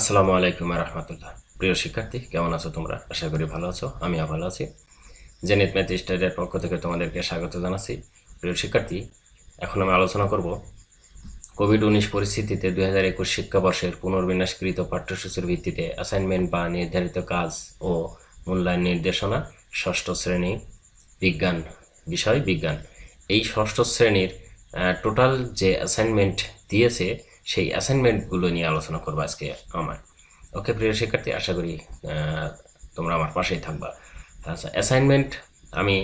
আসসালামু আলাইকুম রহমতুল্লাহ প্রিয় শিক্ষার্থী কেমন আছো তোমরা আশা করি ভালো আছো আমিও ভালো আছি জেনিত ম্যাথ স্টাডির পক্ষ থেকে তোমাদেরকে স্বাগত জানাচ্ছি প্রিয় শিক্ষার্থী এখন আমি আলোচনা করব কোভিড উনিশ পরিস্থিতিতে দুই হাজার একুশ শিক্ষাবর্ষের পুনর্বিন্যাসকৃত পাঠ্যসূচির ভিত্তিতে অ্যাসাইনমেন্ট বা নির্ধারিত কাজ ও মূল্যায়ন নির্দেশনা ষষ্ঠ শ্রেণী বিজ্ঞান বিষয় বিজ্ঞান এই ষষ্ঠ শ্রেণীর টোটাল যে অ্যাসাইনমেন্ট দিয়েছে সেই অ্যাসাইনমেন্টগুলো নিয়ে আলোচনা করবো আজকে আমার ওকে প্রিয় শিক্ষার্থী আশা করি তোমরা আমার পাশেই থাকবা আচ্ছা অ্যাসাইনমেন্ট আমি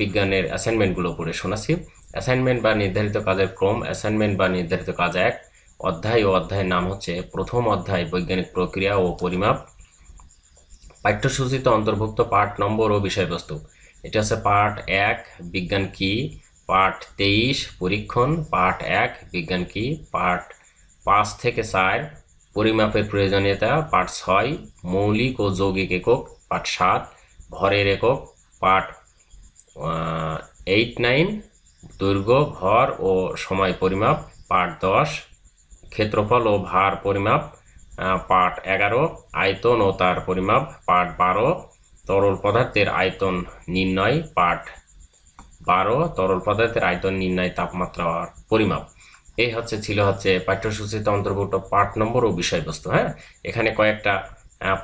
বিজ্ঞানের অ্যাসাইনমেন্টগুলো পড়ে শোনাচ্ছি অ্যাসাইনমেন্ট বা নির্ধারিত কাজের ক্রম অ্যাসাইনমেন্ট বা নির্ধারিত কাজ এক অধ্যায় ও অধ্যায়ের নাম হচ্ছে প্রথম অধ্যায় বৈজ্ঞানিক প্রক্রিয়া ও পরিমাপ পাঠ্যসূচিতে অন্তর্ভুক্ত পাঠ নম্বর ও বিষয়বস্তু এটা হচ্ছে পাঠ এক বিজ্ঞান কি পাঠ তেইশ পরীক্ষণ পাঠ এক বিজ্ঞান কি পাঠ পাঁচ থেকে চার পরিমাপের প্রয়োজনীয়তা পাঠ ছয় মৌলিক ও যৌগিক একক পাঠ সাত ভরের একক পাঠ এইট নাইন দৈর্ঘ্য ঘর ও সময় পরিমাপ পাঠ দশ ক্ষেত্রফল ও ভার পরিমাপ পাঠ এগারো আয়তন ও তার পরিমাপ পাঠ বারো তরল পদার্থের আয়তন নির্ণয় পাঠ বারো তরল পদার্থের আয়তন নির্ণয় তাপমাত্রা পরিমাপ এই হচ্ছে ছিল হচ্ছে পাঠ্যসূচিতে অন্তর্ভুক্ত পাঠ নম্বর ও বিষয়বস্তু হ্যাঁ এখানে কয়েকটা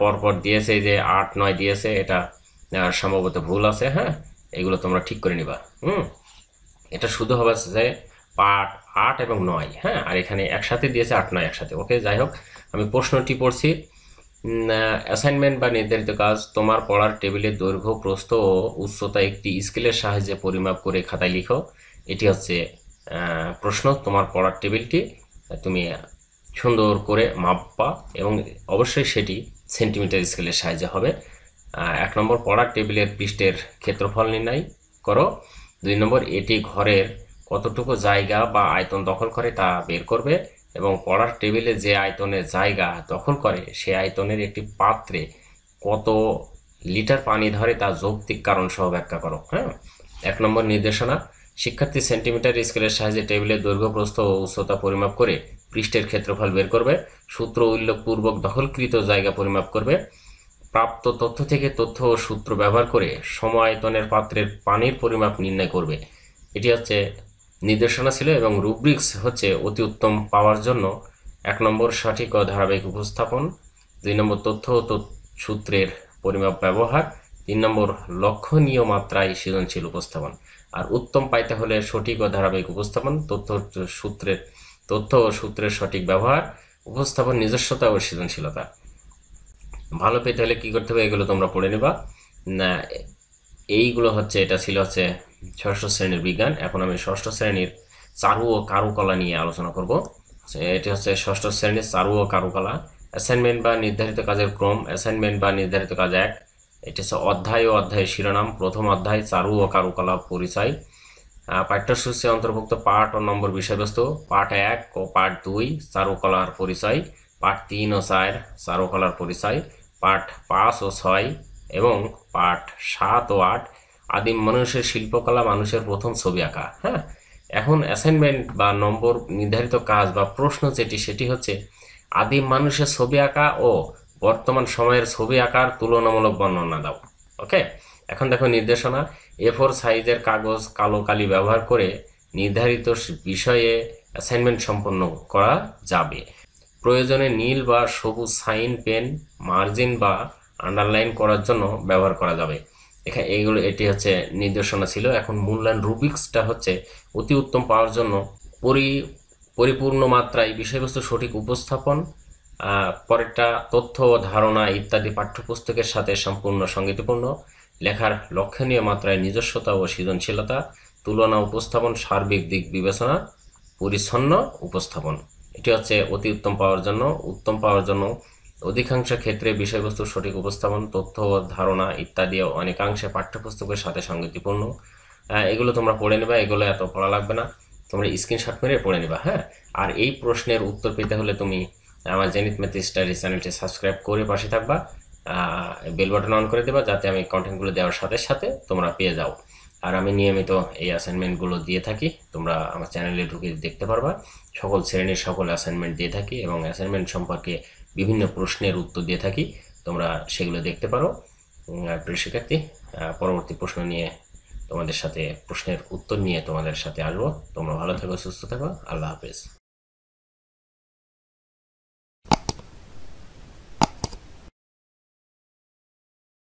পরপর দিয়েছে যে আট নয় দিয়েছে এটা সম্ভবত ভুল আছে হ্যাঁ এগুলো তোমরা ঠিক করে নিবা হুম এটা শুধু হবে যে পাঠ আট এবং নয় হ্যাঁ আর এখানে একসাথে দিয়েছে আট নয় একসাথে ওকে যাই হোক আমি প্রশ্নটি পড়ছি অ্যাসাইনমেন্ট বা নির্ধারিত কাজ তোমার পড়ার টেবিলের দৈর্ঘ্য প্রস্থ ও উচ্চতা একটি স্কেলের সাহায্যে পরিমাপ করে খাতায় লিখো এটি হচ্ছে প্রশ্ন তোমার পড়ার টেবিলটি তুমি সুন্দর করে মাপবা এবং অবশ্যই সেটি সেন্টিমিটার স্কেলের সাহায্যে হবে এক নম্বর পড়ার টেবিলের পৃষ্ঠের ক্ষেত্রফল নির্ণয় করো দুই নম্বর এটি ঘরের কতটুকু জায়গা বা আয়তন দখল করে তা বের করবে এবং পড়ার টেবিলে যে আয়তনের জায়গা দখল করে সে আয়তনের একটি পাত্রে কত লিটার পানি ধরে তা যৌক্তিক কারণ সহ ব্যাখ্যা করো হ্যাঁ এক নম্বর নির্দেশনা শিক্ষার্থী সেন্টিমিটার স্কেলের সাহায্যে টেবিলের দৈর্ঘ্য প্রস্থ ও উচ্চতা পরিমাপ করে পৃষ্ঠের ক্ষেত্রফল বের করবে সূত্র উল্লেখপূর্বক দখলকৃত জায়গা পরিমাপ করবে প্রাপ্ত তথ্য থেকে তথ্য ও সূত্র ব্যবহার করে সময়তনের পাত্রের পানির পরিমাপ নির্ণয় করবে এটি হচ্ছে নির্দেশনা ছিল এবং রুব্রিক্স হচ্ছে অতি উত্তম পাওয়ার জন্য এক নম্বর সঠিক ও ধারাবাহিক উপস্থাপন দুই নম্বর তথ্য ও সূত্রের পরিমাপ ব্যবহার তিন নম্বর লক্ষণীয় মাত্রায় সৃজনশীল উপস্থাপন আর উত্তম পাইতে হলে সঠিক ও ধারাবাহিক উপস্থাপন তথ্য সূত্রের তথ্য ও সূত্রের সঠিক ব্যবহার উপস্থাপন নিজস্বতা ও সৃজনশীলতা ভালো পেতে হলে কী করতে হবে এগুলো তোমরা পড়ে নেবা না এইগুলো হচ্ছে এটা ছিল হচ্ছে ষষ্ঠ শ্রেণীর বিজ্ঞান এখন আমি ষষ্ঠ শ্রেণীর চারু ও কারুকলা নিয়ে আলোচনা করব এটি হচ্ছে ষষ্ঠ শ্রেণীর চারু ও কারুকলা অ্যাসাইনমেন্ট বা নির্ধারিত কাজের ক্রম অ্যাসাইনমেন্ট বা নির্ধারিত কাজ এক এটা হচ্ছে অধ্যায় ও অধ্যায়ের শিরোনাম প্রথম অধ্যায় চারু ও কারুকলাপ পরিচয় পাঠ্যসূচি অন্তর্ভুক্ত পাঠ ও নম্বর বিষয়বস্তু পাঠ এক ও পাঠ দুই চারুকলার পরিচয় পাঠ তিন ও চার চারুকলার পরিচয় পাঠ পাঁচ ও ছয় এবং পাঠ সাত ও আট আদিম মানুষের শিল্পকলা মানুষের প্রথম ছবি আঁকা হ্যাঁ এখন অ্যাসাইনমেন্ট বা নম্বর নির্ধারিত কাজ বা প্রশ্ন যেটি সেটি হচ্ছে আদিম মানুষের ছবি আঁকা ও বর্তমান সময়ের ছবি আঁকার তুলনামূলক বর্ণনা দাও ওকে এখন দেখো নির্দেশনা এ ফোর সাইজের কাগজ কালো কালি ব্যবহার করে নির্ধারিত বিষয়ে অ্যাসাইনমেন্ট সম্পন্ন করা যাবে প্রয়োজনে নীল বা সবুজ সাইন পেন মার্জিন বা আন্ডারলাইন করার জন্য ব্যবহার করা যাবে এখানে এইগুলো এটি হচ্ছে নির্দেশনা ছিল এখন মূল্যায়ন রুবিক্সটা হচ্ছে অতি উত্তম পাওয়ার জন্য পরি পরিপূর্ণ মাত্রায় বিষয়বস্তু সঠিক উপস্থাপন পরেরটা তথ্য ধারণা ইত্যাদি পাঠ্যপুস্তকের সাথে সম্পূর্ণ সঙ্গীতপূর্ণ লেখার লক্ষণীয় মাত্রায় নিজস্বতা ও সৃজনশীলতা তুলনা উপস্থাপন সার্বিক দিক বিবেচনা পরিচ্ছন্ন উপস্থাপন এটি হচ্ছে অতি উত্তম পাওয়ার জন্য উত্তম পাওয়ার জন্য অধিকাংশ ক্ষেত্রে বিষয়বস্তুর সঠিক উপস্থাপন তথ্য ধারণা ইত্যাদি অনেকাংশে পাঠ্যপুস্তকের সাথে সঙ্গতিপূর্ণ এগুলো তোমরা পড়ে নেবা এগুলো এত পড়া লাগবে না তোমরা স্ক্রিনশট মেরে পড়ে নেবা হ্যাঁ আর এই প্রশ্নের উত্তর পেতে হলে তুমি আমার জেনিত মেথি স্টাডি চ্যানেলটি সাবস্ক্রাইব করে পাশে থাকবা বেল বাটন অন করে দেবা যাতে আমি কন্টেন্টগুলো দেওয়ার সাথে সাথে তোমরা পেয়ে যাও আর আমি নিয়মিত এই অ্যাসাইনমেন্টগুলো দিয়ে থাকি তোমরা আমার চ্যানেলে ঢুকে দেখতে পারবা সকল শ্রেণীর সকল অ্যাসাইনমেন্ট দিয়ে থাকি এবং অ্যাসাইনমেন্ট সম্পর্কে বিভিন্ন প্রশ্নের উত্তর দিয়ে থাকি তোমরা সেগুলো দেখতে পারো প্রিয় শিক্ষার্থী পরবর্তী প্রশ্ন নিয়ে তোমাদের সাথে প্রশ্নের উত্তর নিয়ে তোমাদের সাথে আসবো তোমরা ভালো থাকো সুস্থ থাকো আল্লাহ হাফেজ